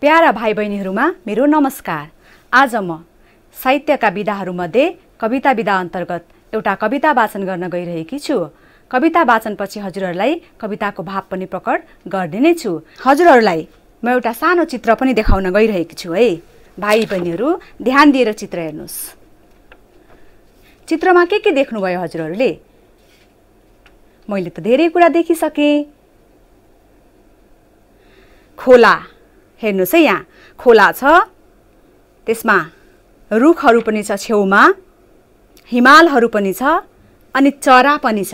para भाइ बहिनीहरूमा मेरो नमस्कार आज म साहित्यका विधाहरूमध्ये कविता विधा अन्तर्गत एउटा कविता वाचन गर्न गइरहेकी छु कविता वाचनपछि हजुरहरूलाई कविताको भाव पनि प्रकट गर्ने छु हजुरहरूलाई म एउटा सानो चित्र पनि देखाउन गइरहेकी छु है भाइ बहिनीहरू ध्यान दिएर चित्र हेर्नुहोस् चित्रमा के के देख्नुभयो हजुरहरूले मैले त धेरै कुरा देखिसकेँ खोला हेर्नुहोस् है यहाँ खोला छ त्यसमा रुखहरू पनि छ छेउमा हिमालहरू पनि छ अनि चरा पनि छ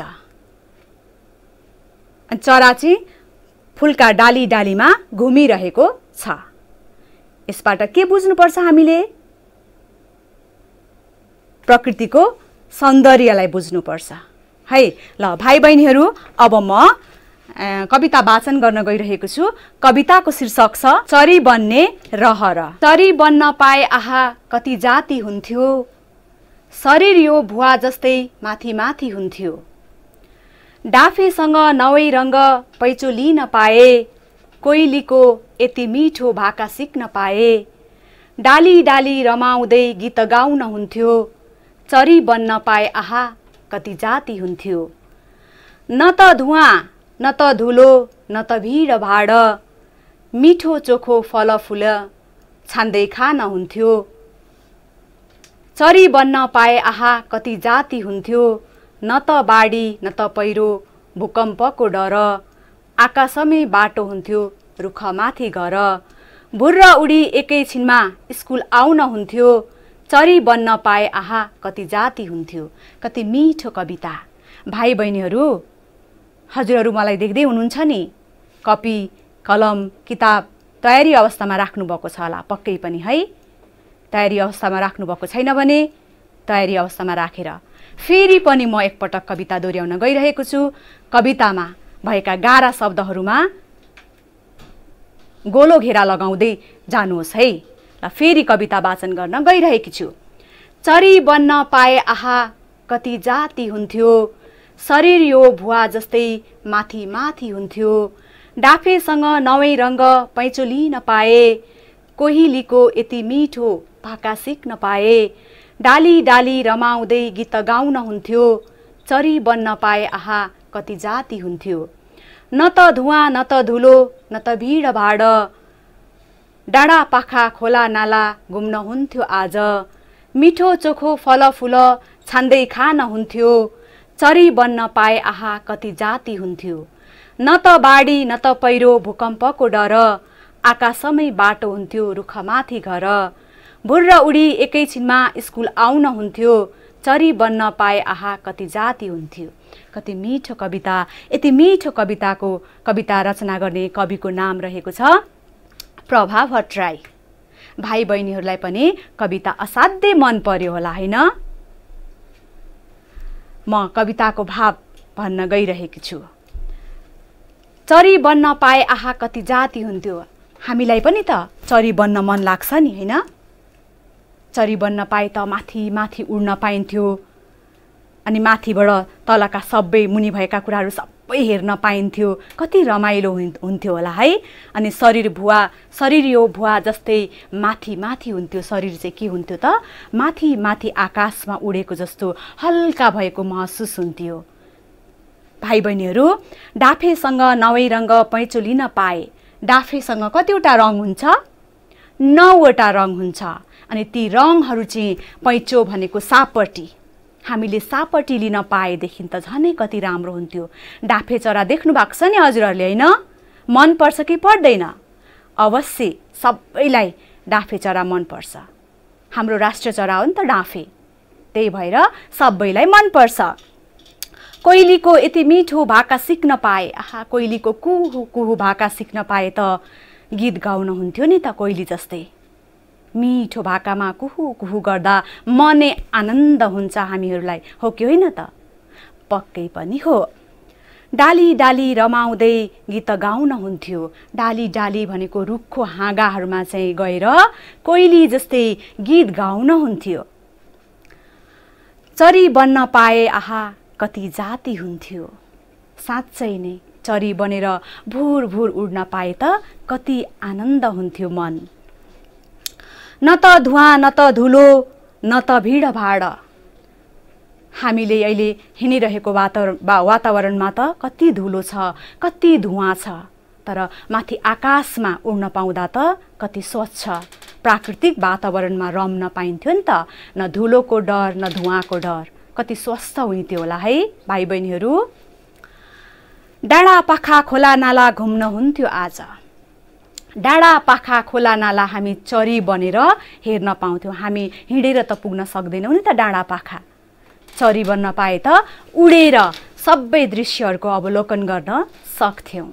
अनि चरा चाहिँ फुलका डाली डालीमा घुमिरहेको छ यसबाट के बुझ्नुपर्छ हामीले प्रकृतिको सौन्दर्यलाई बुझ्नुपर्छ है ल भाइ बहिनीहरू अब म कविता वाचन गर्न गइरहेको छु कविताको शीर्षक छ चरी बन्ने रहर चरी बन्न पाए आहा कति जाति हुन्थ्यो शरीर यो भुवा जस्तै माथि माथि हुन्थ्यो डाफेसँग नवै रङ्ग पैचो लिन पाए कोइलीको यति मिठो भाका सिक्न पाए डाली डाली रमाउँदै गीत गाउन हुन्थ्यो चरी बन्न पाए आहा कति जाति हुन्थ्यो न त धुवाँ न त धुलो न त भिड भाड मिठो चोखो फलफुल छान्दै खान हुन्थ्यो चरी बन्न पाए आहा कति जाति हुन्थ्यो न त बाढी न त पहिरो भूकम्पको डर आकाशमै बाटो हुन्थ्यो रुखमाथि घर भुर्र उडी एकैछिनमा स्कुल आउन हुन्थ्यो चरी बन्न पाए आहा कति जाति हुन्थ्यो कति मिठो कविता भाइ बहिनीहरू हजुरहरू मलाई देख्दै हुनुहुन्छ नि कपी कलम किताब तयारी अवस्थामा राख्नुभएको छ होला पक्कै पनि है तयारी अवस्थामा राख्नुभएको छैन भने तयारी अवस्थामा राखेर फेरि पनि म एकपटक कविता दोहोऱ्याउन गइरहेको छु कवितामा भएका गाह्रा शब्दहरूमा गोलो घेरा लगाउँदै जानुहोस् है र फेरि कविता वाचन गर्न गइरहेकी छु चरी बन्न पाए आहा कति जाति हुन्थ्यो शरीर यो भुवा जस्तै माथि माथि हुन्थ्यो डाफेसँग नवै रङ्ग पैँचोली नपाए कोहिलीको यति मिठो भाका सिक्न पाए डाली डाली रमाउँदै गीत गाउन हुन्थ्यो चरी बन्न पाए आहा कति जाति हुन्थ्यो न त धुवा न त धुलो न त भिडभाड डाँडा पाखा खोला नाला घुम्न हुन्थ्यो आज मिठो चोखो फलफुल छान्दै खान हुन्थ्यो चरी बन्न पाए आहा कति जाति हुन्थ्यो न त बाढी न त पहिरो भूकम्पको डर आकाशमै बाटो हुन्थ्यो रुखमाथि घर र उडी एकैछिनमा स्कुल आउन हुन्थ्यो चरी बन्न पाए आहा कति जाति हुन्थ्यो कति मिठो कविता यति मिठो कविताको कविता रचना गर्ने कविको नाम रहेको छ प्रभा भट्टराई भाइ बहिनीहरूलाई पनि कविता असाध्यै मन पर्यो होला होइन म कविताको भाव भन्न गइरहेकी छु चरी बन्न पाए आहा कति जाति हुन्थ्यो हामीलाई पनि त चरी बन्न मन लाग्छ नि होइन चरी बन्न पाए त माथि माथि उड्न पाइन्थ्यो अनि माथिबाट तलका सबै मुनि भएका कुराहरू सब सबै हेर्न पाइन्थ्यो कति रमाइलो हुन्थ्यो होला है अनि शरीर भुवा शरीर यो भुवा जस्तै माथि माथि हुन्थ्यो शरीर चाहिँ के हुन्थ्यो त माथि माथि आकाशमा उडेको जस्तो हल्का भएको महसुस हुन्थ्यो भाइ बहिनीहरू डाफेसँग नवै रङ्ग पैँचो लिन पाए डाफेसँग कतिवटा रङ हुन्छ नौवटा रङ हुन्छ अनि ती रङहरू चाहिँ पैँचो भनेको सापट्टि हामीले सापट्टि लिन पाएदेखि त झनै कति राम्रो हुन्थ्यो डाफे चरा देख्नु भएको छ नि हजुरहरूले होइन मनपर्छ कि पर्दैन अवश्य सबैलाई डाफे चरा मनपर्छ हाम्रो राष्ट्र चरा हो नि त डाँफे त्यही भएर सबैलाई मनपर्छ कोइलीको यति मिठो भाका सिक्न पाए आहा कोइलीको कुहु कुहु भाका सिक्न पाए त गीत गाउन हुन्थ्यो नि त कोइली जस्तै मिठो भाकामा कुहु कुहु गर्दा मनै आनन्द हुन्छ हामीहरूलाई हो कि होइन त पक्कै पनि हो डाली डाली रमाउँदै गीत गाउन हुन्थ्यो डाली डाली भनेको रुखको हाँगाहरूमा चाहिँ गएर कोइली जस्तै गीत गाउन हुन्थ्यो चरी बन्न पाए आहा कति जाति हुन्थ्यो साँच्चै नै चरी बनेर भुर भुर उड्न पाए त कति आनन्द हुन्थ्यो मन न त धुवा न त धुलो न त भिडभाड हामीले अहिले हिँडिरहेको वातावरण वातावरणमा त कति धुलो छ कति धुवाँ छ तर माथि आकाशमा उड्न पाउँदा त कति स्वच्छ प्राकृतिक वातावरणमा रम्न पाइन्थ्यो नि त न धुलोको डर न धुवाको डर कति स्वस्थ हुन्थ्यो होला है भाइ बहिनीहरू डाँडा पाखा खोला नाला घुम्न हुन्थ्यो आज डाँडा पाखा खोला नाला हामी चरी बनेर हेर्न पाउँथ्यौँ हामी हिँडेर त पुग्न सक्दैनौँ नि त डाँडा पाखा चरी बन्न पाए त उडेर सबै दृश्यहरूको अवलोकन गर्न सक्थ्यौँ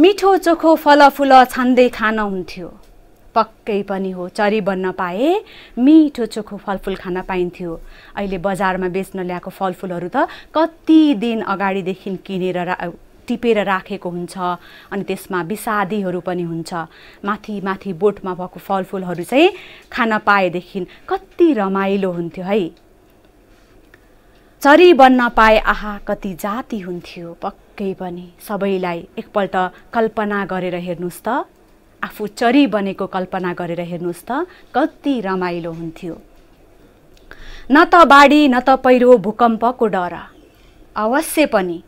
मिठो चोखो फलफुल छान्दै खान हुन्थ्यो पक्कै पनि हो चरी बन्न पाए मिठो चोखो फलफुल खान पाइन्थ्यो अहिले बजारमा बेच्न ल्याएको फलफुलहरू त कति दिन अगाडिदेखि किनेर टिपेर राखेको हुन्छ अनि त्यसमा विषादीहरू पनि हुन्छ माथि माथि बोटमा भएको फलफुलहरू चाहिँ खान पाएदेखि कति रमाइलो हुन्थ्यो है चरी बन्न पाए आहा कति जाति हुन्थ्यो पक्कै पनि सबैलाई एकपल्ट कल्पना गरेर हेर्नुहोस् त आफू चरी बनेको कल्पना गरेर हेर्नुहोस् त कति रमाइलो हुन्थ्यो न त बाढी न त पहिरो भूकम्पको डर अवश्य पनि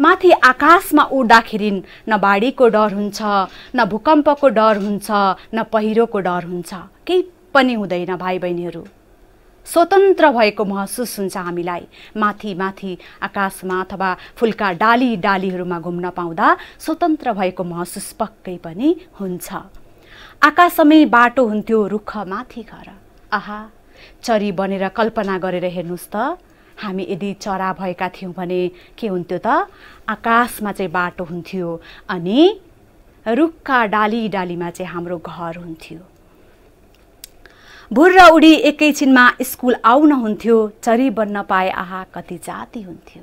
माथि आकाशमा उड्दाखेरि न बाढीको डर हुन्छ न भूकम्पको डर हुन्छ न पहिरोको डर हुन्छ केही पनि हुँदैन भाइ बहिनीहरू स्वतन्त्र भएको महसुस हुन्छ हामीलाई माथि माथि आकाशमा अथवा फुलका डाली डालीहरूमा घुम्न पाउँदा स्वतन्त्र भएको महसुस पक्कै पनि हुन्छ आकाशमै बाटो हुन्थ्यो रुख माथि घर आहा चरी बनेर कल्पना गरेर हेर्नुहोस् त हामी यदि चरा भएका थियौँ भने के हुन्थ्यो त आकाशमा चाहिँ बाटो हुन्थ्यो अनि रुखका डाली डालीमा चाहिँ हाम्रो घर हुन्थ्यो भुर र उडी एकैछिनमा स्कुल आउन हुन्थ्यो चरी बन्न पाए आहा कति जाति हुन्थ्यो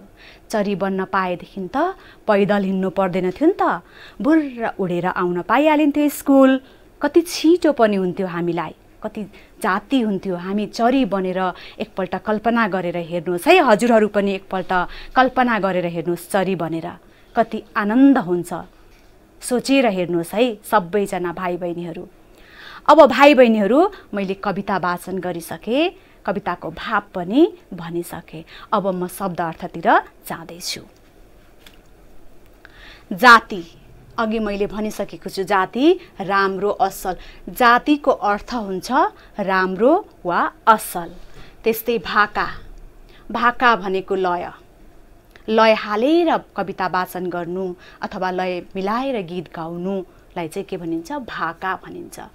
चरी बन्न पाएदेखि त पैदल हिँड्नु पर्दैन थियो नि त भुर र उडेर आउन पाइहालिन्थ्यो स्कुल कति छिटो पनि हुन्थ्यो हामीलाई कति जाति हुन्थ्यो हामी चरी बनेर एकपल्ट कल्पना गरेर हेर्नुहोस् है हजुरहरू पनि एकपल्ट कल्पना गरेर हेर्नुहोस् चरी बनेर कति आनन्द हुन्छ सोचेर हेर्नुहोस् है सबैजना भाइ बहिनीहरू अब भाइ बहिनीहरू मैले कविता वाचन गरिसकेँ कविताको भाव पनि भनिसकेँ अब म शब्द अर्थतिर जाँदैछु जाति अघि मैले भनिसकेको छु जाति राम्रो असल जातिको अर्थ हुन्छ राम्रो वा असल त्यस्तै भाका भाका भनेको लय लय हालेर कविता वाचन गर्नु अथवा लय मिलाएर गीत गाउनुलाई चाहिँ के भनिन्छ भाका भनिन्छ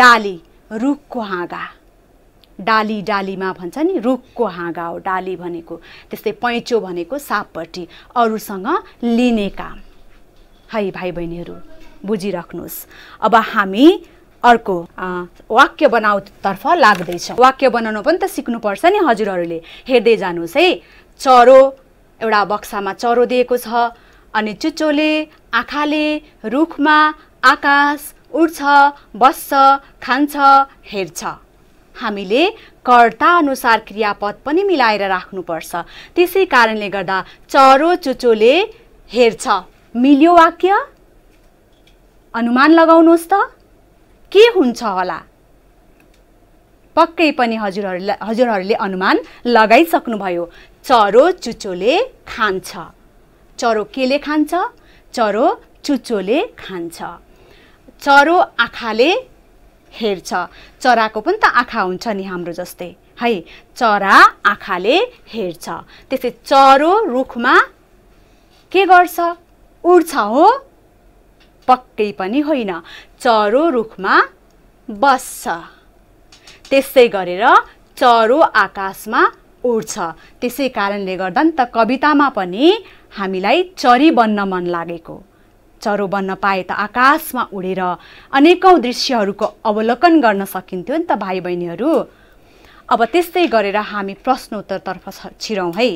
डाली रुखको हाँगा डाली डालीमा भन्छ नि रुखको हाँगा हो डाली भनेको त्यस्तै पैँचो भनेको सापपट्टि अरूसँग लिने काम है भाइ बहिनीहरू बुझिराख्नुहोस् अब हामी अर्को वाक्य बनाउतर्फ लाग्दैछ वाक्य बनाउनु पनि त सिक्नुपर्छ नि हजुरहरूले हेर्दै जानुहोस् है चरो एउटा बक्सामा चरो दिएको छ अनि चुच्चोले आँखाले रुखमा आकाश उठ्छ बस्छ खान्छ हेर्छ हामीले कर्ता अनुसार क्रियापद पनि मिलाएर राख्नुपर्छ त्यसै कारणले गर्दा चरो चुच्चोले हेर्छ मिल्यो वाक्य अनुमान लगाउनुहोस् त के हुन्छ होला पक्कै पनि हजुरहरूलाई हजुरहरूले अनुमान लगाइसक्नुभयो चरो चुचोले खान्छ चरो केले खान्छ चरो चुचोले खान्छ चरो आँखाले हेर्छ चराको पनि त आँखा हुन्छ नि हाम्रो जस्तै है चरा आँखाले हेर्छ त्यसै चरो रुखमा के गर्छ उड्छ हो पक्कै पनि होइन चरो रुखमा बस्छ त्यसै गरेर चरो आकाशमा उड्छ त्यसै कारणले गर्दा नि त कवितामा पनि हामीलाई चरी बन्न मन लागेको चरो बन्न पाए त आकाशमा उडेर अनेकौँ दृश्यहरूको अवलोकन गर्न सकिन्थ्यो नि त भाइ बहिनीहरू अब त्यस्तै गरेर हामी प्रश्नोत्तरतर्फ छिरौँ है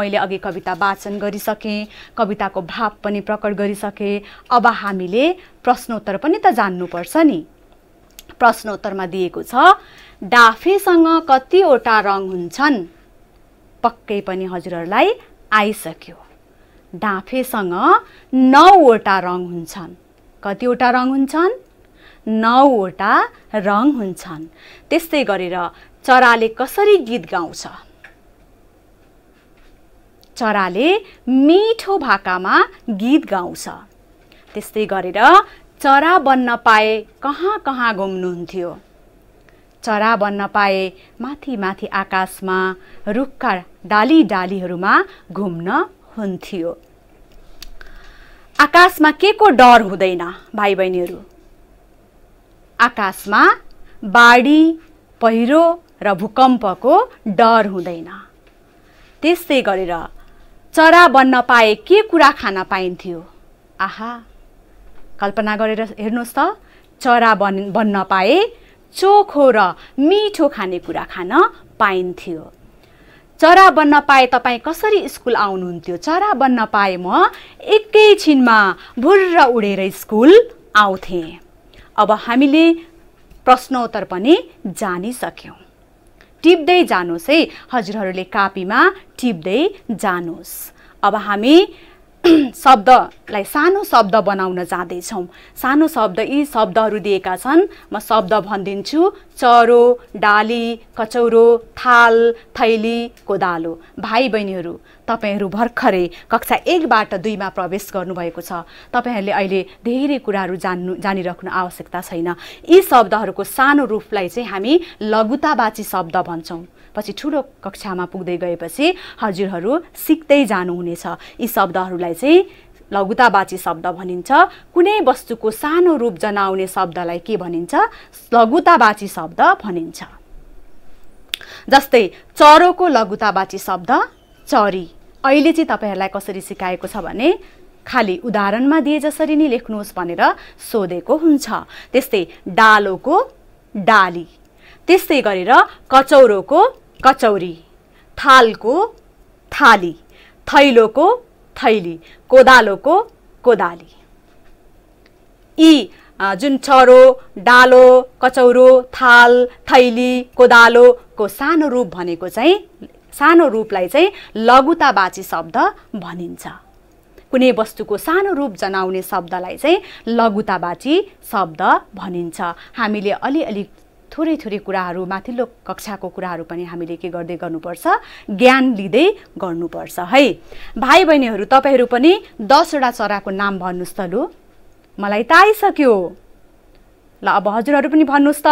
मैले अघि कविता वाचन गरिसकेँ कविताको भाव पनि प्रकट गरिसकेँ अब हामीले प्रश्नोत्तर पनि त जान्नुपर्छ नि प्रश्नोत्तरमा दिएको छ डाफेसँग कतिवटा रङ हुन्छन् पक्कै पनि हजुरहरूलाई आइसक्यो डाँफेसँग नौवटा रङ हुन्छन् कतिवटा रङ हुन्छन् नौवटा रङ हुन्छन् त्यस्तै गरेर चराले कसरी गीत गाउँछ चराले मिठो भाकामा गीत गाउँछ त्यस्तै गरेर चरा बन्न पाए कहाँ कहाँ घुम्नुहुन्थ्यो चरा बन्न पाए माथि माथि आकाशमा रुखका डाली डालीहरूमा घुम्न हुन्थ्यो आकाशमा के को डर हुँदैन भाइ बहिनीहरू आकाशमा बाढी पहिरो र भूकम्पको डर हुँदैन त्यस्तै गरेर चरा बन्न पाए के कुरा खान पाइन्थ्यो आहा कल्पना गरेर हेर्नुहोस् त चरा बन् बन्न पाए चोखो र मिठो खानेकुरा खान पाइन्थ्यो चरा बन्न पाए तपाईँ कसरी स्कुल आउनुहुन्थ्यो चरा बन्न पाए म एकैछिनमा भुर्र उडेर स्कुल आउँथेँ अब हामीले प्रश्नोत्तर पनि जानिसक्यौँ टिप्दै जानुहोस् है हजुरहरूले कापीमा टिप्दै जानुहोस् अब हामी शब्दलाई सानो शब्द बनाउन जाँदैछौँ सानो शब्द यी शब्दहरू दिएका छन् म शब्द भनिदिन्छु चरो डाली कचौरो थाल थैली कोदालो भाइ बहिनीहरू तपाईँहरू भर्खरै कक्षा एकबाट दुईमा प्रवेश गर्नुभएको छ तपाईँहरूले अहिले धेरै कुराहरू जान्नु जानिराख्नु आवश्यकता छैन यी शब्दहरूको सानो रूपलाई चाहिँ हामी लघुतावाची शब्द भन्छौँ पछि ठुलो कक्षामा पुग्दै गएपछि हजुरहरू सिक्दै जानुहुनेछ यी शब्दहरूलाई चाहिँ लघुतावाची शब्द भनिन्छ कुनै वस्तुको सानो रूप जनाउने शब्दलाई के भनिन्छ लघुतावाची शब्द भनिन्छ जस्तै चरोको लघुतावाची शब्द चरी अहिले चाहिँ तपाईँहरूलाई कसरी सिकाएको छ भने खाली उदाहरणमा दिए जसरी नै लेख्नुहोस् भनेर सोधेको हुन्छ त्यस्तै डालोको डाली त्यस्तै गरेर कचौरोको कचौरी थालको थाली थैलोको थैली कोदालोको कोदाली यी जुन चरो डालो कचौरो थाल थैली कोदालोको सानो रूप भनेको चाहिँ सानो रूपलाई चाहिँ लघुतावाची शब्द भनिन्छ कुनै वस्तुको सानो रूप जनाउने शब्दलाई चाहिँ लघुतावाची शब्द भनिन्छ हामीले अलिअलि थोरै थोरै कुराहरू माथिल्लो कक्षाको कुराहरू पनि हामीले के गर्दै गर्नुपर्छ ज्ञान लिँदै गर्नुपर्छ है भाइ बहिनीहरू तपाईँहरू पनि दसवटा चराको नाम भन्नुहोस् त लु मलाई त आइसक्यो ल अब हजुरहरू पनि भन्नुहोस् त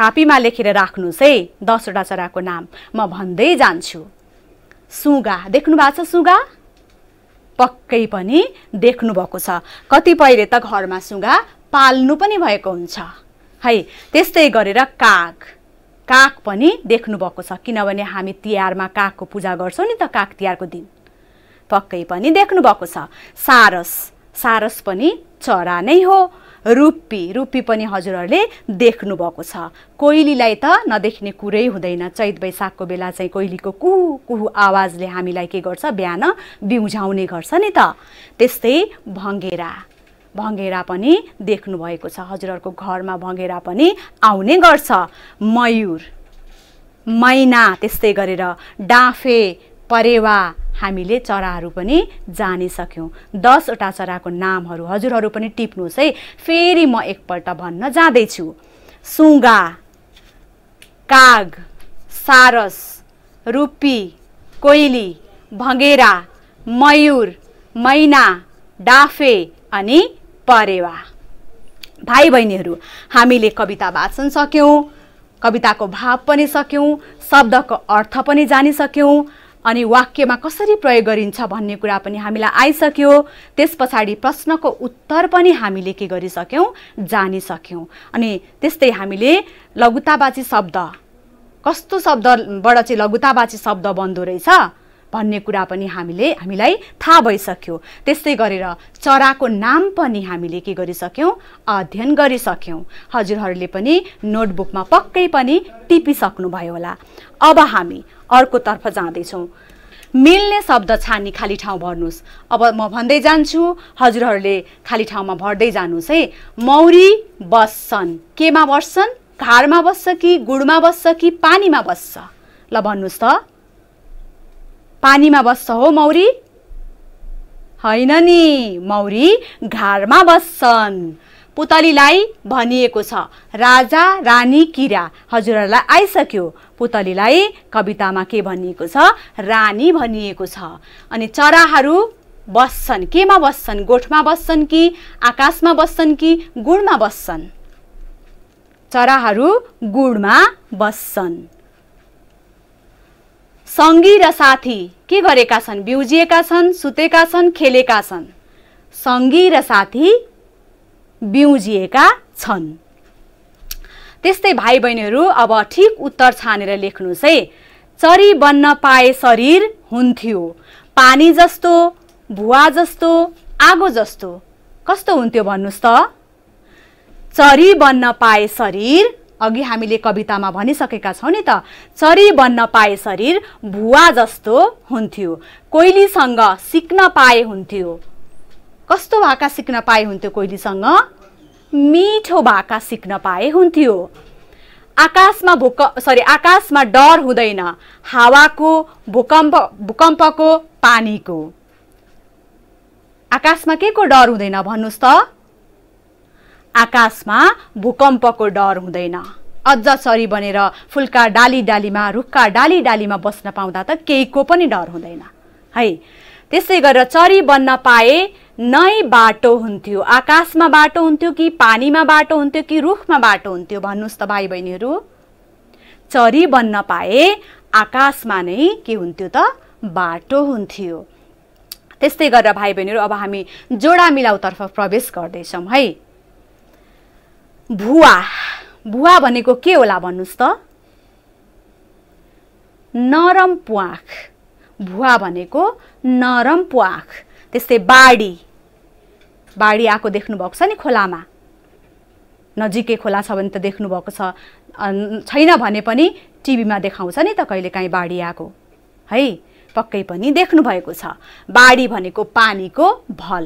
कापीमा लेखेर राख्नुहोस् है दसवटा चराको नाम म भन्दै जान्छु सुगा देख्नु भएको छ सुगा पक्कै पनि देख्नुभएको छ कतिपयले त घरमा सुगा पाल्नु पनि भएको हुन्छ है त्यस्तै गरेर काग काग पनि देख्नुभएको छ किनभने हामी तिहारमा कागको पूजा गर्छौँ नि त काग तिहारको दिन पक्कै पनि देख्नुभएको छ सारस सारस पनि चरा नै हो रुप्पी रुप्पी पनि हजुरहरूले देख्नुभएको छ कोइलीलाई त नदेख्ने कुरै हुँदैन चैत वैशाखको बेला चाहिँ कोइलीको कु कुहु आवाजले हामीलाई के गर्छ बिहान बिउझाउने गर्छ नि त त्यस्तै भङ्गेरा भँगेरा पनि देख्नुभएको छ हजुरहरूको घरमा भँगेरा पनि आउने गर्छ मयुर मैना त्यस्तै गरेर डाँफे परेवा हामीले चराहरू पनि जानिसक्यौँ दसवटा चराको नामहरू हजुरहरू पनि टिप्नुहोस् है फेरि म एकपल्ट भन्न जाँदैछु सुगा काग सारस रुपी कोइली भँगेरा मयुर मैना डाफे अनि परेवा भाइ बहिनीहरू हामीले कविता वाचन सक्यौँ कविताको भाव पनि सक्यौँ शब्दको अर्थ पनि जानिसक्यौँ अनि वाक्यमा कसरी प्रयोग गरिन्छ भन्ने कुरा पनि हामीलाई आइसक्यो त्यस पछाडि प्रश्नको उत्तर पनि हामीले के गरिसक्यौँ जानिसक्यौँ अनि त्यस्तै हामीले लघुतावाची शब्द कस्तो शब्दबाट चाहिँ लघुतावाची शब्द बन्दो रहेछ भन्ने कुरा पनि हामीले हामीलाई थाहा भइसक्यो त्यस्तै गरेर चराको नाम पनि हामीले के गरिसक्यौँ अध्ययन गरिसक्यौँ हजुरहरूले पनि नोटबुकमा पक्कै पनि टिपिसक्नुभयो होला अब हामी अर्कोतर्फ जाँदैछौँ मिल्ने शब्द छानी खाली ठाउँ भर्नुहोस् अब म भन्दै जान्छु हजुरहरूले खाली ठाउँमा भर्दै जानुहोस् है मौरी बस्छन् केमा बस्छन् घारमा बस्छ कि गुडमा बस्छ कि पानीमा बस्छ ल भन्नुहोस् त पानीमा बस्छ हो मौरी होइन नि मौरी घरमा बस्छन् पुतलीलाई भनिएको छ राजा रानी किरा हजुरहरूलाई आइसक्यो पुतलीलाई कवितामा के भनिएको छ रानी भनिएको छ अनि चराहरू बस्छन् केमा बस्छन् गोठमा बस्छन् कि आकाशमा बस्छन् कि गुडमा बस्छन् चराहरू गुडमा बस्छन् सङ्गी र साथी के गरेका छन् बिउजिएका छन् सुतेका छन् खेलेका छन् सङ्गी र साथी बिउजिएका छन् त्यस्तै भाइ बहिनीहरू अब ठिक उत्तर छानेर लेख्नुहोस् है चरी बन्न पाए शरीर हुन्थ्यो पानी जस्तो भुवा जस्तो आगो जस्तो कस्तो हुन्थ्यो भन्नुहोस् त चरी बन्न पाए शरीर अघि हामीले कवितामा भनिसकेका छौँ नि त चरी बन्न पाए शरीर भुवा जस्तो हुन्थ्यो कोइलीसँग सिक्न पाए हुन्थ्यो कस्तो भाका सिक्न पाए हुन्थ्यो कोइलीसँग मिठो भाका सिक्न पाए हुन्थ्यो आकाशमा भूक सरी आकाशमा डर हुँदैन हावाको भूकम्प भूकम्पको पानीको आकाशमा के को डर हुँदैन भन्नुहोस् त आकाशमा भूकम्पको डर हुँदैन अझ सरी बनेर फुल्का डाली डालीमा रुखका डाली डालीमा बस्न पाउँदा त केहीको पनि डर हुँदैन है त्यसै गरेर चरी बन्न पाए नै बाटो हुन्थ्यो आकाशमा बाटो हुन्थ्यो कि पानीमा बाटो हुन्थ्यो कि रुखमा बाटो हुन्थ्यो भन्नुहोस् त भाइ बहिनीहरू चरी बन्न पाए आकाशमा नै के हुन्थ्यो त बाटो हुन्थ्यो त्यस्तै गरेर भाइ बहिनीहरू अब हामी जोडा मिलाउतर्फ प्रवेश गर्दैछौँ है भुवा भुवा भनेको के होला भन्नुहोस् त नरम प्वाख भुवा भनेको नरम प्वाख त्यस्तै बाढी बाढी आएको देख्नुभएको छ नि खोलामा नजिकै खोला छ भने त देख्नुभएको छ छैन भने पनि टिभीमा देखाउँछ नि त कहिलेकाहीँ बाढी आएको है पक्कै पनि देख्नुभएको छ बाढी भनेको पानीको भल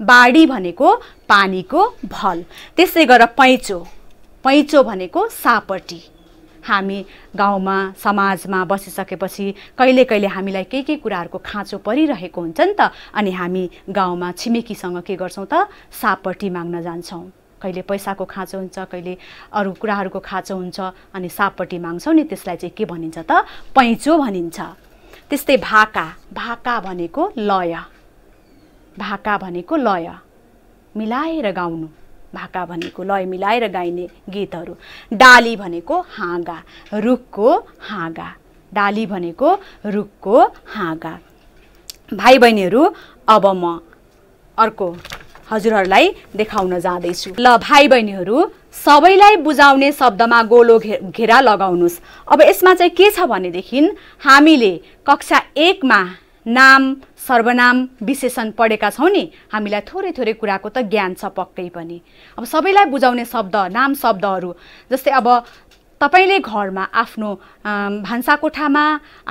बाढी भनेको पानीको भल त्यसै गरेर पैँचो पैँचो भनेको सापट्टि हामी गाउँमा समाजमा बसिसकेपछि कहिले कहिले हामीलाई केही केही कुराहरूको खाँचो परिरहेको हुन्छ नि त अनि हामी गाउँमा छिमेकीसँग के गर्छौँ त सापट्टि माग्न जान्छौँ कहिले पैसाको खाँचो हुन्छ कहिले अरू कुराहरूको खाँचो हुन्छ अनि सापट्टि माग्छौँ नि त्यसलाई चाहिँ के भनिन्छ त पैँचो भनिन्छ त्यस्तै भाका भाका भनेको लय भाका भनेको लय मिलाएर गाउनु भाका भनेको लय मिलाएर गाइने गीतहरू डाली भनेको हाँगा रुखको हाँगा डाली भनेको रुखको हाँगा भाइ बहिनीहरू अब म अर्को हजुरहरूलाई देखाउन जाँदैछु ल भाइ बहिनीहरू सबैलाई बुझाउने शब्दमा गोलो घे घेरा लगाउनुहोस् अब यसमा चाहिँ के छ भनेदेखि हामीले कक्षा एकमा नाम सर्वनाम विशेषण पढेका छौँ नि हामीलाई थोरै थोरै कुराको त ज्ञान छ पक्कै पनि अब सबैलाई बुझाउने शब्द नाम शब्दहरू जस्तै अब तपाईँले घरमा आफ्नो भान्सा कोठामा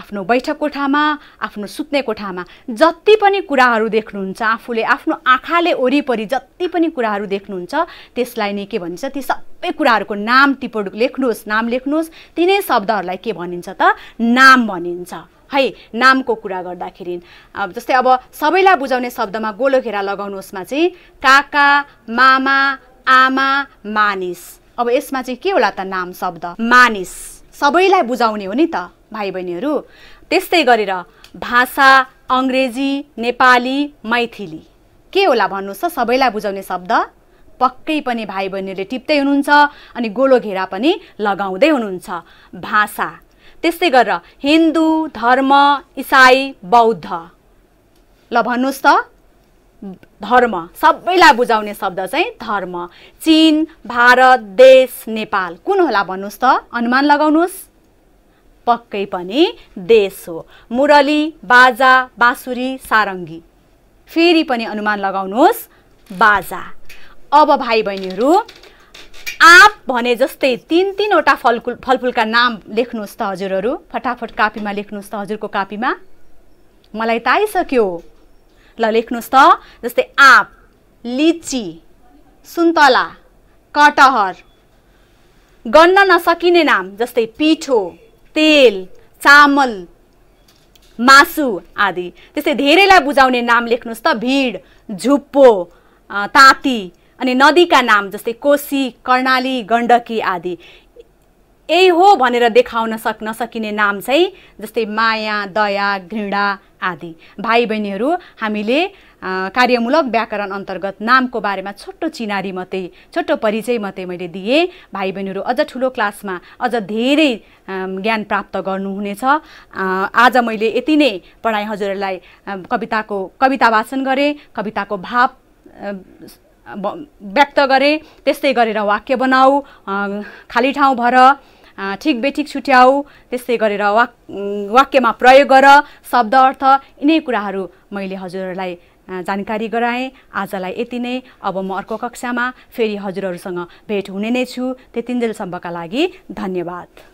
आफ्नो बैठक कोठामा आफ्नो सुत्ने कोठामा जति पनि कुराहरू देख्नुहुन्छ आफूले आफ्नो आँखाले वरिपरि जति पनि कुराहरू देख्नुहुन्छ त्यसलाई नै के भनिन्छ ती सबै कुराहरूको नाम टिपोट लेख्नुहोस् नाम लेख्नुहोस् तिनै शब्दहरूलाई के भनिन्छ त नाम भनिन्छ है नामको कुरा गर्दाखेरि जस्तै अब सबैलाई बुझाउने शब्दमा गोलो घेरा लगाउनुहोस्मा चाहिँ काका मामा आमा मानिस अब यसमा चाहिँ के होला त नाम शब्द मानिस सबैलाई बुझाउने हो नि त भाइ बहिनीहरू त्यस्तै गरेर भाषा अङ्ग्रेजी नेपाली मैथिली के होला भन्नुहोस् त सबैलाई बुझाउने शब्द पक्कै पनि भाइ बहिनीहरूले टिप्दै हुनुहुन्छ अनि गोलो घेरा पनि लगाउँदै हुनुहुन्छ भाषा त्यस्तै गरेर हिन्दू धर्म इसाई बौद्ध ल भन्नुहोस् त धर्म सबैलाई बुझाउने शब्द चाहिँ धर्म चिन भारत देश नेपाल कुन होला भन्नुहोस् त अनुमान लगाउनुहोस् पक्कै पनि देश हो मुरली बाजा बाँसुरी सारङ्गी फेरि पनि अनुमान लगाउनुहोस् बाजा अब भाइ बहिनीहरू आँप भने जस्तै तिन तिनवटा फलफुल फलफुलका नाम लेख्नुहोस् त हजुरहरू फटाफट कापीमा लेख्नुहोस् त हजुरको कापीमा मलाई त आइसक्यो ल लेख्नुहोस् त जस्तै आँप लिची सुन्तला कटहर गर्न नसकिने नाम जस्तै पिठो तेल चामल मासु आदि त्यस्तै धेरैलाई बुझाउने नाम लेख्नुहोस् त भिड झुप्पो ताती अनि नदीका नाम जस्तै कोशी कर्णाली गण्डकी आदि यही हो भनेर देखाउन सक नसकिने नाम चाहिँ जस्तै माया दया घृणा आदि भाइ बहिनीहरू हामीले कार्यमूलक व्याकरण अन्तर्गत नामको बारेमा छोटो चिनारी मात्रै छोटो परिचय मात्रै मैले दिएँ भाइ बहिनीहरू अझ ठुलो क्लासमा अझ धेरै ज्ञान प्राप्त गर्नुहुनेछ आज मैले यति नै पढाएँ हजुरहरूलाई कविताको कविता वाचन गरेँ कविताको भाव व्यक्त गरे त्यस्तै गरेर वाक्य बनाऊ खाली ठाउँ भर ठिक बेठिक छुट्याऊ त्यस्तै गरेर वाक वाक्यमा प्रयोग गर शब्द अर्थ यिनै कुराहरू मैले हजुरहरूलाई जानकारी गराएँ आजलाई यति नै अब म अर्को कक्षामा फेरि हजुरहरूसँग भेट हुने नै छु त्यतिन्जेलसम्मका लागि धन्यवाद